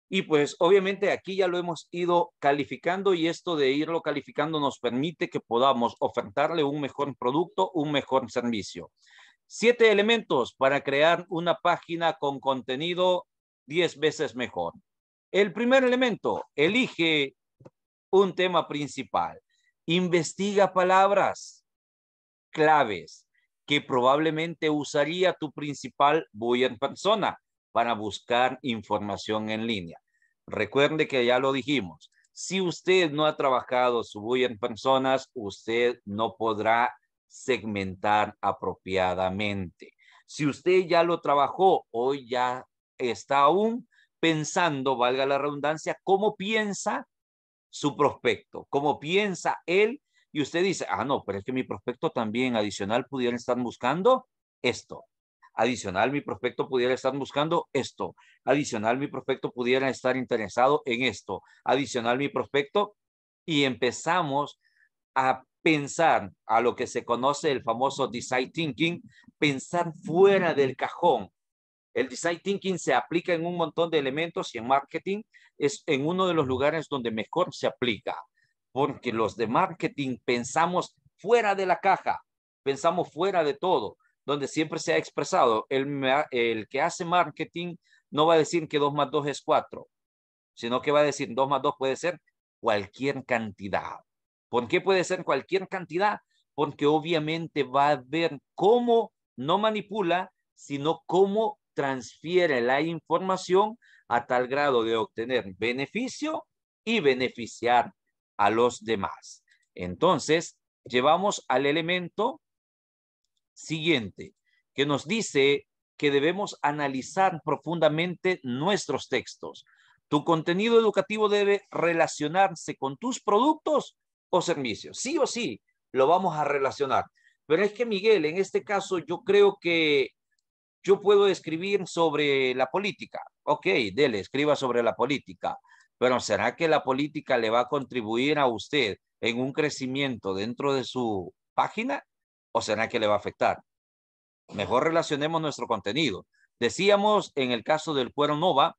Y pues obviamente aquí ya lo hemos ido calificando y esto de irlo calificando nos permite que podamos ofertarle un mejor producto, un mejor servicio. Siete elementos para crear una página con contenido diez veces mejor. El primer elemento, elige un tema principal. Investiga palabras claves que probablemente usaría tu principal buyer persona para buscar información en línea. Recuerde que ya lo dijimos, si usted no ha trabajado su buyer personas, usted no podrá segmentar apropiadamente. Si usted ya lo trabajó, hoy ya está aún pensando, valga la redundancia, cómo piensa su prospecto, cómo piensa él, y usted dice, ah, no, pero es que mi prospecto también adicional pudiera estar buscando esto. Adicional, mi prospecto pudiera estar buscando esto. Adicional, mi prospecto pudiera estar interesado en esto. Adicional, mi prospecto. Y empezamos a pensar a lo que se conoce el famoso design thinking, pensar fuera del cajón, el design thinking se aplica en un montón de elementos y en marketing es en uno de los lugares donde mejor se aplica, porque los de marketing pensamos fuera de la caja, pensamos fuera de todo, donde siempre se ha expresado, el, el que hace marketing no va a decir que 2 más 2 es 4, sino que va a decir 2 más 2 puede ser cualquier cantidad. ¿Por qué puede ser cualquier cantidad? Porque obviamente va a ver cómo no manipula, sino cómo transfiere la información a tal grado de obtener beneficio y beneficiar a los demás. Entonces, llevamos al elemento siguiente, que nos dice que debemos analizar profundamente nuestros textos. Tu contenido educativo debe relacionarse con tus productos o servicios. Sí o sí, lo vamos a relacionar. Pero es que, Miguel, en este caso yo creo que yo puedo escribir sobre la política. Ok, dele, escriba sobre la política. Pero ¿será que la política le va a contribuir a usted en un crecimiento dentro de su página? ¿O será que le va a afectar? Mejor relacionemos nuestro contenido. Decíamos en el caso del cuero nova,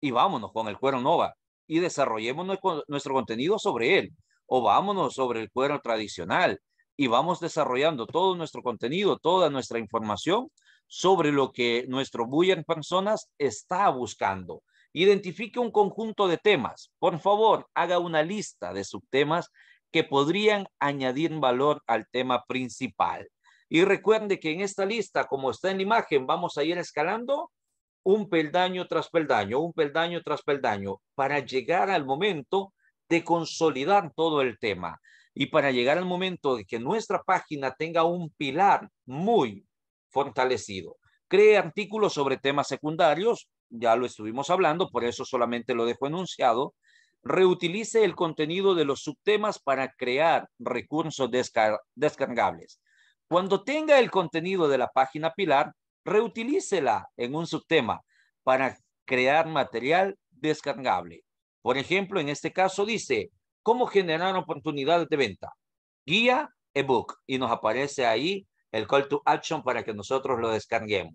y vámonos con el cuero nova, y desarrollemos nuestro contenido sobre él, o vámonos sobre el cuero tradicional, y vamos desarrollando todo nuestro contenido, toda nuestra información sobre lo que nuestro Buyer Personas está buscando. Identifique un conjunto de temas. Por favor, haga una lista de subtemas que podrían añadir valor al tema principal. Y recuerde que en esta lista, como está en la imagen, vamos a ir escalando un peldaño tras peldaño, un peldaño tras peldaño, para llegar al momento de consolidar todo el tema. Y para llegar al momento de que nuestra página tenga un pilar muy, fortalecido. Cree artículos sobre temas secundarios, ya lo estuvimos hablando, por eso solamente lo dejo enunciado. Reutilice el contenido de los subtemas para crear recursos descargables. Cuando tenga el contenido de la página pilar, reutilícela en un subtema para crear material descargable. Por ejemplo, en este caso dice, ¿cómo generar oportunidades de venta? Guía ebook y nos aparece ahí el call to action para que nosotros lo descarguemos.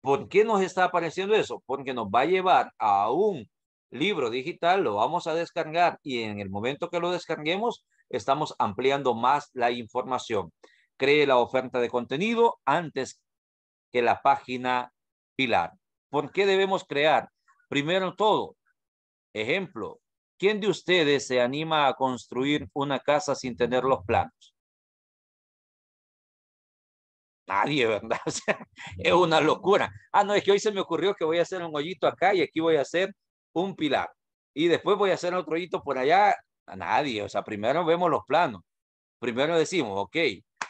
¿Por qué nos está apareciendo eso? Porque nos va a llevar a un libro digital, lo vamos a descargar y en el momento que lo descarguemos, estamos ampliando más la información. Cree la oferta de contenido antes que la página pilar. ¿Por qué debemos crear? Primero todo, ejemplo, ¿quién de ustedes se anima a construir una casa sin tener los planos? nadie, ¿verdad? es una locura. Ah, no, es que hoy se me ocurrió que voy a hacer un hoyito acá y aquí voy a hacer un pilar. Y después voy a hacer otro hoyito por allá. A nadie, o sea, primero vemos los planos. Primero decimos, ok,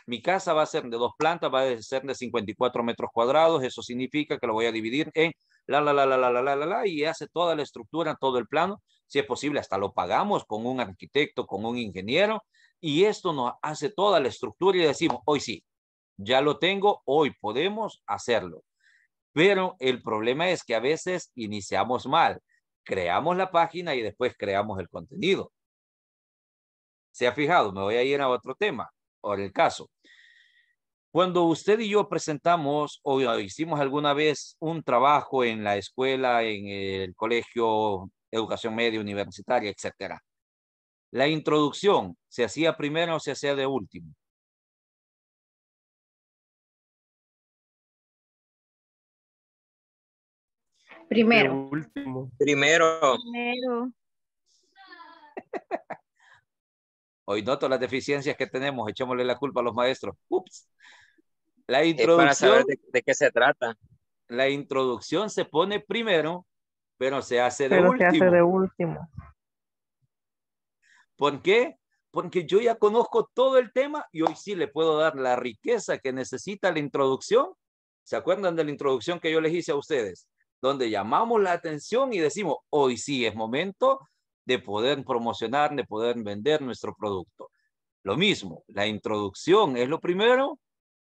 mi casa va a ser de dos plantas, va a ser de 54 metros cuadrados. Eso significa que lo voy a dividir en la, la, la, la, la, la, la, la, y hace toda la estructura, todo el plano. Si es posible, hasta lo pagamos con un arquitecto, con un ingeniero. Y esto nos hace toda la estructura y decimos, hoy sí, ya lo tengo, hoy podemos hacerlo. Pero el problema es que a veces iniciamos mal, creamos la página y después creamos el contenido. ¿Se ha fijado? Me voy a ir a otro tema, ahora el caso. Cuando usted y yo presentamos o hicimos alguna vez un trabajo en la escuela, en el colegio, educación media, universitaria, etcétera, la introducción se hacía primero o se hacía de último. Primero. Último. Primero. Primero. Hoy noto las deficiencias que tenemos, echémosle la culpa a los maestros. Ups. La introducción. para saber de, qué se trata. La introducción se pone primero, pero se hace de último. Pero se hace de último. ¿Por qué? Porque yo ya conozco todo el tema y hoy sí le puedo dar la riqueza que necesita la introducción. ¿Se acuerdan de la introducción que yo les hice a ustedes? donde llamamos la atención y decimos, hoy sí es momento de poder promocionar, de poder vender nuestro producto. Lo mismo, la introducción es lo primero,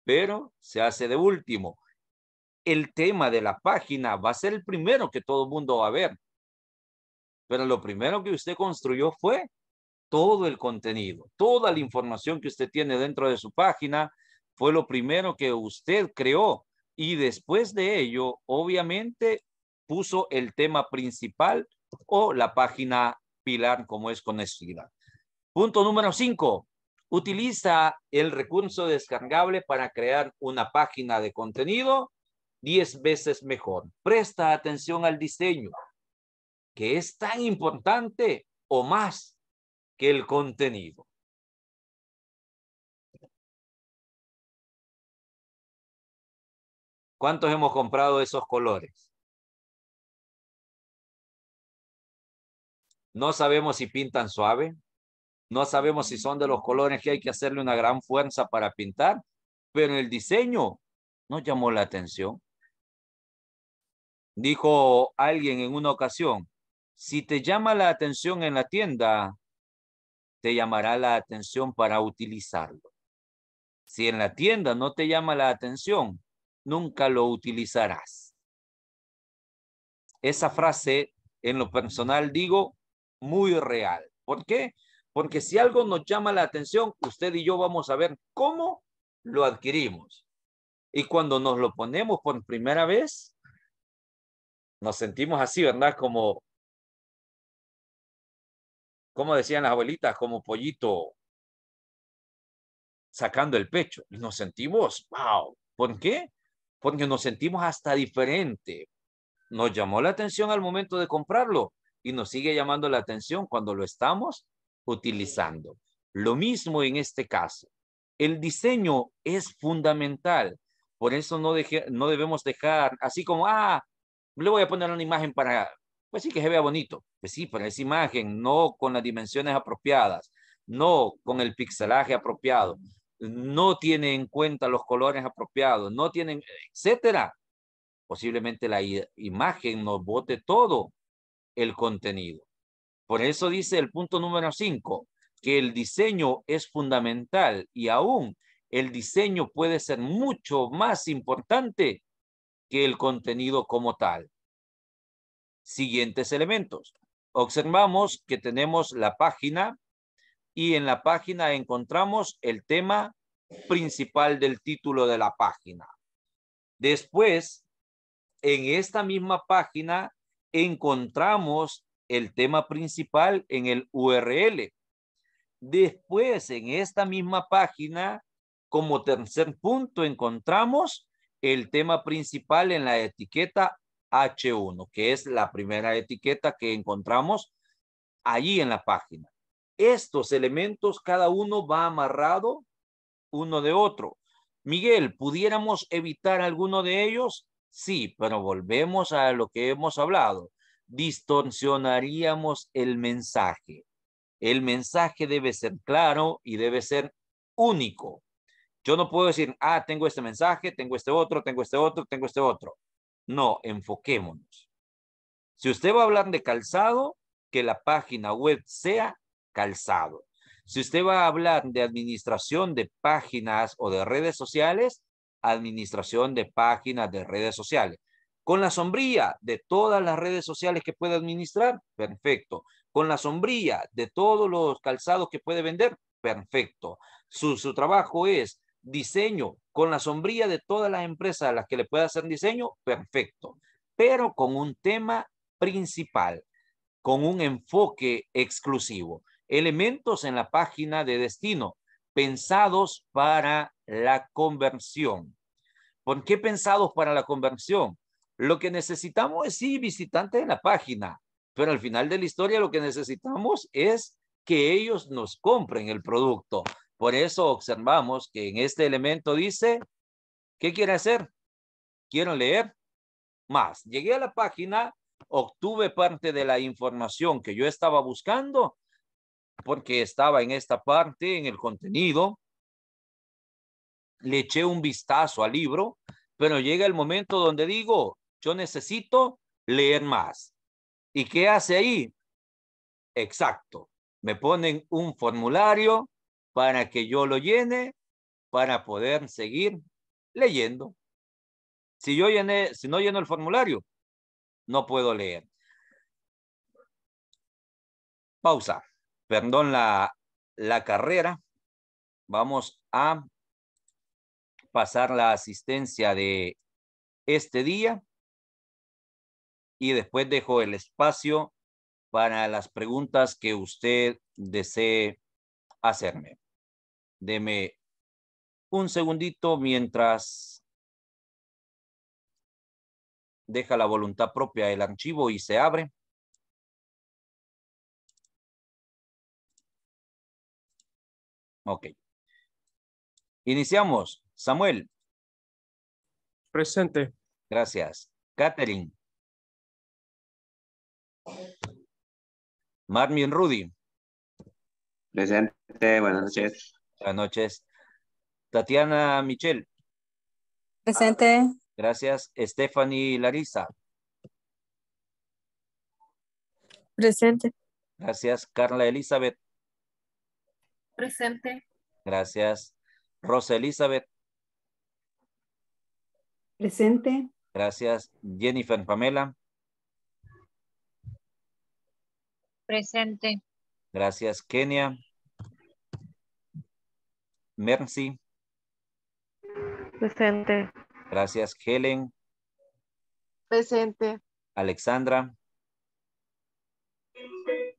pero se hace de último. El tema de la página va a ser el primero que todo el mundo va a ver. Pero lo primero que usted construyó fue todo el contenido, toda la información que usted tiene dentro de su página, fue lo primero que usted creó. Y después de ello, obviamente, puso el tema principal o la página pilar como es conocida. Punto número cinco, utiliza el recurso descargable para crear una página de contenido 10 veces mejor. Presta atención al diseño, que es tan importante o más que el contenido. ¿Cuántos hemos comprado esos colores? No sabemos si pintan suave, no sabemos si son de los colores que hay que hacerle una gran fuerza para pintar, pero el diseño nos llamó la atención. Dijo alguien en una ocasión, si te llama la atención en la tienda, te llamará la atención para utilizarlo. Si en la tienda no te llama la atención, nunca lo utilizarás. Esa frase, en lo personal digo, muy real. ¿Por qué? Porque si algo nos llama la atención, usted y yo vamos a ver cómo lo adquirimos. Y cuando nos lo ponemos por primera vez, nos sentimos así, ¿verdad? Como, como decían las abuelitas, como pollito sacando el pecho. nos sentimos, wow. ¿Por qué? porque nos sentimos hasta diferente. Nos llamó la atención al momento de comprarlo y nos sigue llamando la atención cuando lo estamos utilizando. Lo mismo en este caso. El diseño es fundamental. Por eso no, no debemos dejar así como, ah, le voy a poner una imagen para, pues sí, que se vea bonito. Pues sí, pero esa imagen no con las dimensiones apropiadas, no con el pixelaje apropiado, no tiene en cuenta los colores apropiados, no tienen, etcétera. Posiblemente la imagen nos bote todo el contenido. Por eso dice el punto número 5, que el diseño es fundamental y aún el diseño puede ser mucho más importante que el contenido como tal. Siguientes elementos. Observamos que tenemos la página y en la página encontramos el tema principal del título de la página. Después, en esta misma página encontramos el tema principal en el URL. Después, en esta misma página, como tercer punto, encontramos el tema principal en la etiqueta H1, que es la primera etiqueta que encontramos allí en la página. Estos elementos, cada uno va amarrado uno de otro. Miguel, ¿pudiéramos evitar alguno de ellos? Sí, pero volvemos a lo que hemos hablado. Distorsionaríamos el mensaje. El mensaje debe ser claro y debe ser único. Yo no puedo decir, ah, tengo este mensaje, tengo este otro, tengo este otro, tengo este otro. No, enfoquémonos. Si usted va a hablar de calzado, que la página web sea calzado. Si usted va a hablar de administración de páginas o de redes sociales, administración de páginas de redes sociales. Con la sombrilla de todas las redes sociales que puede administrar, perfecto. Con la sombrilla de todos los calzados que puede vender, perfecto. Su, trabajo es diseño. Con la sombrilla de todas las empresas a las que le pueda hacer diseño, perfecto. Pero con un tema principal, con un enfoque exclusivo elementos en la página de destino pensados para la conversión. ¿Por qué pensados para la conversión? Lo que necesitamos es sí visitantes en la página, pero al final de la historia lo que necesitamos es que ellos nos compren el producto. Por eso observamos que en este elemento dice, ¿qué quiere hacer? Quiero leer más. Llegué a la página, obtuve parte de la información que yo estaba buscando porque estaba en esta parte, en el contenido. Le eché un vistazo al libro, pero llega el momento donde digo, yo necesito leer más. ¿Y qué hace ahí? Exacto. Me ponen un formulario para que yo lo llene para poder seguir leyendo. Si yo llené, si no lleno el formulario, no puedo leer. Pausa perdón, la, carrera. Vamos a pasar la asistencia de este día y después dejo el espacio para las preguntas que usted desee hacerme. Deme un segundito mientras deja la voluntad propia el archivo y se abre. Ok. Iniciamos. Samuel. Presente. Gracias. Katherine. Marmin Rudy. Presente. Buenas noches. Buenas noches. Tatiana Michel. Presente. Gracias. Stephanie Larisa. Presente. Gracias. Carla Elizabeth. Presente. Gracias. Rosa Elizabeth. Presente. Gracias. Jennifer Pamela. Presente. Gracias. Kenia. Mercy. Presente. Gracias. Helen. Presente. Alexandra.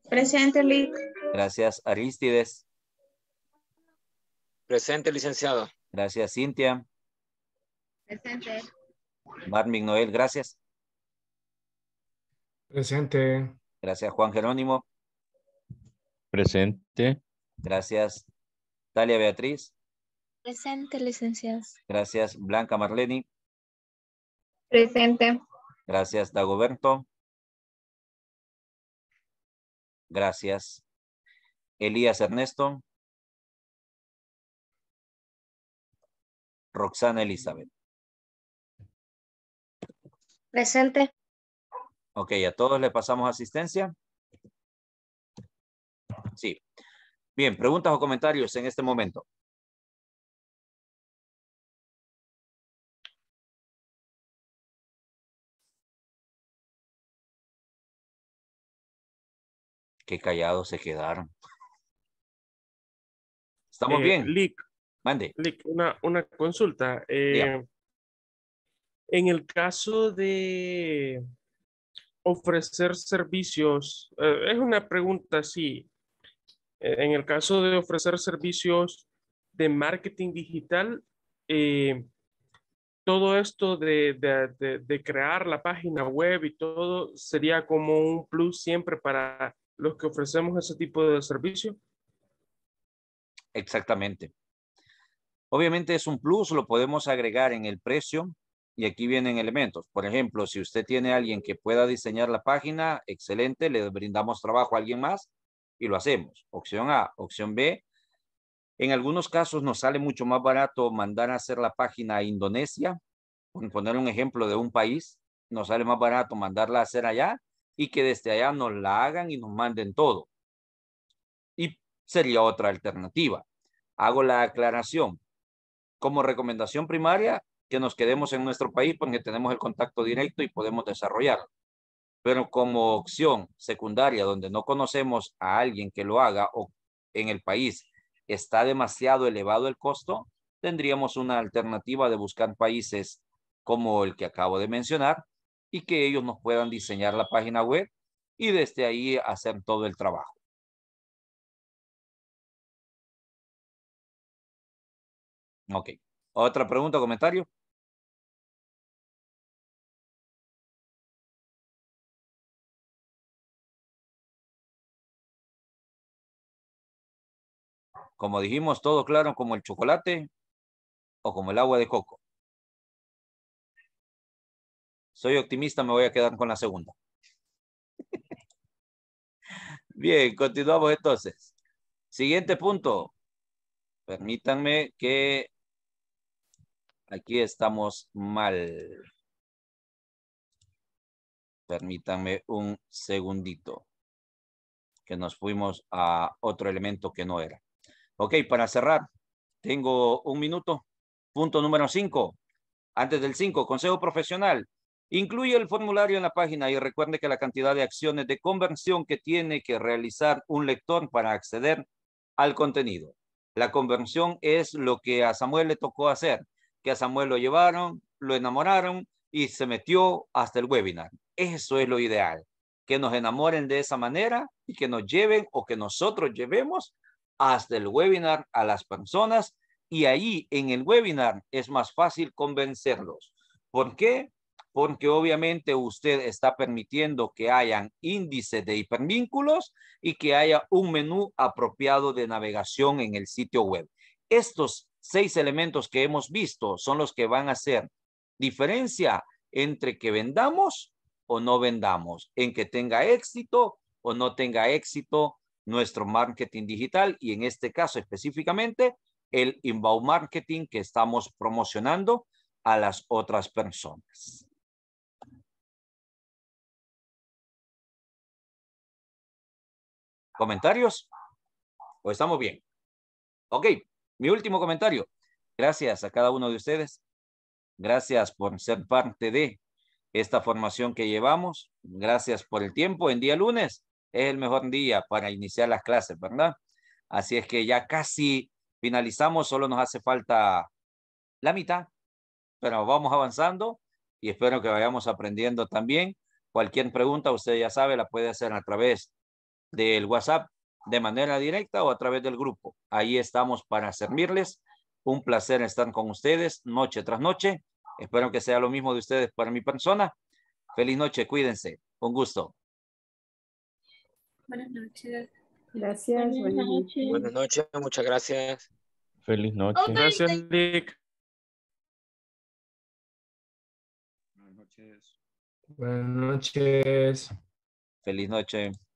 Presente, Lick. Gracias. Aristides. Presente, licenciado. Gracias, Cintia. Presente. Marvin Noel, gracias. Presente. Gracias, Juan Jerónimo. Presente. Gracias, Talia Beatriz. Presente, licenciados. Gracias, Blanca Marleni. Presente. Gracias, Dagoberto. Gracias. Elías Ernesto. Roxana Elizabeth. Presente. Ok, ¿a todos le pasamos asistencia? Sí. Bien, preguntas o comentarios en este momento. Qué callados se quedaron. ¿Estamos eh, bien? Una, consulta. Eh, en el caso de ofrecer servicios, eh, es una pregunta sí. Eh, en el caso de ofrecer servicios de marketing digital, todo esto de, de, crear la página web y todo sería como un plus siempre para los que ofrecemos ese tipo de servicio. Exactamente. Obviamente es un plus, lo podemos agregar en el precio y aquí vienen elementos. Por ejemplo, si usted tiene alguien que pueda diseñar la página, excelente, le brindamos trabajo a alguien más y lo hacemos. Opción A, opción B. En algunos casos nos sale mucho más barato mandar a hacer la página a Indonesia, poner un ejemplo de un país, nos sale más barato mandarla a hacer allá y que desde allá nos la hagan y nos manden todo. Y sería otra alternativa. Hago la aclaración como recomendación primaria que nos quedemos en nuestro país porque pues, tenemos el contacto directo y podemos desarrollar, Pero como opción secundaria, donde no conocemos a alguien que lo haga o en el país está demasiado elevado el costo, tendríamos una alternativa de buscar países como el que acabo de mencionar y que ellos nos puedan diseñar la página web y desde ahí hacer todo el trabajo. Ok. ¿Otra pregunta o comentario? Como dijimos, todo claro como el chocolate o como el agua de coco. Soy optimista, me voy a quedar con la segunda. Bien, continuamos entonces. Siguiente punto. Permítanme que Aquí estamos mal. Permítanme un segundito. Que nos fuimos a otro elemento que no era. Ok, para cerrar, tengo un minuto. Punto número cinco. Antes del cinco, consejo profesional. Incluye el formulario en la página y recuerde que la cantidad de acciones de conversión que tiene que realizar un lector para acceder al contenido. La conversión es lo que a Samuel le tocó hacer que a Samuel lo llevaron, lo enamoraron y se metió hasta el webinar. Eso es lo ideal, que nos enamoren de esa manera y que nos lleven o que nosotros llevemos hasta el webinar a las personas y ahí en el webinar es más fácil convencerlos. ¿Por qué? Porque obviamente usted está permitiendo que hayan índices de hipervínculos y que haya un menú apropiado de navegación en el sitio web. Estos seis elementos que hemos visto son los que van a hacer diferencia entre que vendamos o no vendamos, en que tenga éxito o no tenga éxito nuestro marketing digital y en este caso específicamente el inbound marketing que estamos promocionando a las otras personas. ¿Comentarios? ¿O estamos bien? Ok, mi último comentario. Gracias a cada uno de ustedes. Gracias por ser parte de esta formación que llevamos. Gracias por el tiempo. En día lunes es el mejor día para iniciar las clases, ¿verdad? Así es que ya casi finalizamos, solo nos hace falta la mitad, pero vamos avanzando y espero que vayamos aprendiendo también. Cualquier pregunta, usted ya sabe, la puede hacer a través del WhatsApp de manera directa o a través del grupo. Ahí estamos para servirles. Un placer estar con ustedes noche tras noche. Espero que sea lo mismo de ustedes para mi persona. Feliz noche, cuídense. un gusto. Buenas noches. Gracias. Buenas noches. Buenas noches, muchas gracias. Feliz noche. gracias, Dick. Buenas noches. Buenas noches. Feliz noche.